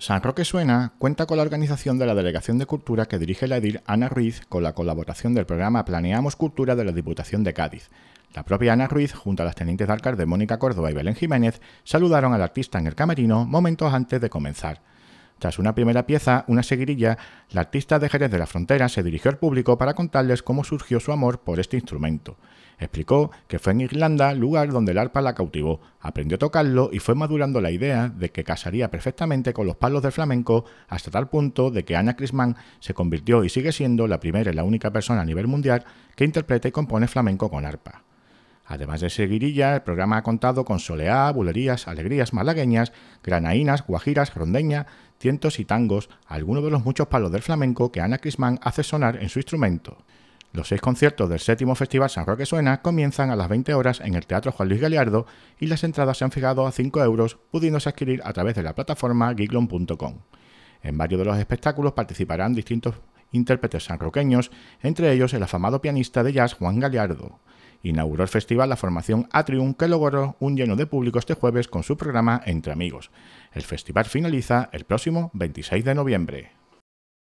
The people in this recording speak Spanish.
San Roque Suena cuenta con la organización de la Delegación de Cultura que dirige la edil Ana Ruiz con la colaboración del programa Planeamos Cultura de la Diputación de Cádiz. La propia Ana Ruiz, junto a las tenientes de Mónica Córdoba y Belén Jiménez, saludaron al artista en el camerino momentos antes de comenzar. Tras una primera pieza, una seguirilla, la artista de Jerez de la Frontera se dirigió al público para contarles cómo surgió su amor por este instrumento. Explicó que fue en Irlanda, lugar donde el arpa la cautivó, aprendió a tocarlo y fue madurando la idea de que casaría perfectamente con los palos del flamenco hasta tal punto de que Ana Crisman se convirtió y sigue siendo la primera y la única persona a nivel mundial que interpreta y compone flamenco con arpa. Además de seguirilla, el programa ha contado con soleá, bulerías, alegrías malagueñas, granaínas, guajiras, rondeña, tientos y tangos, algunos de los muchos palos del flamenco que Ana Crismán hace sonar en su instrumento. Los seis conciertos del séptimo Festival San Roque Suena comienzan a las 20 horas en el Teatro Juan Luis Galeardo y las entradas se han fijado a 5 euros, pudiéndose adquirir a través de la plataforma giglon.com. En varios de los espectáculos participarán distintos intérpretes sanroqueños, entre ellos el afamado pianista de jazz Juan Galeardo inauguró el festival la formación Atrium que logró un lleno de público este jueves con su programa Entre Amigos. El festival finaliza el próximo 26 de noviembre.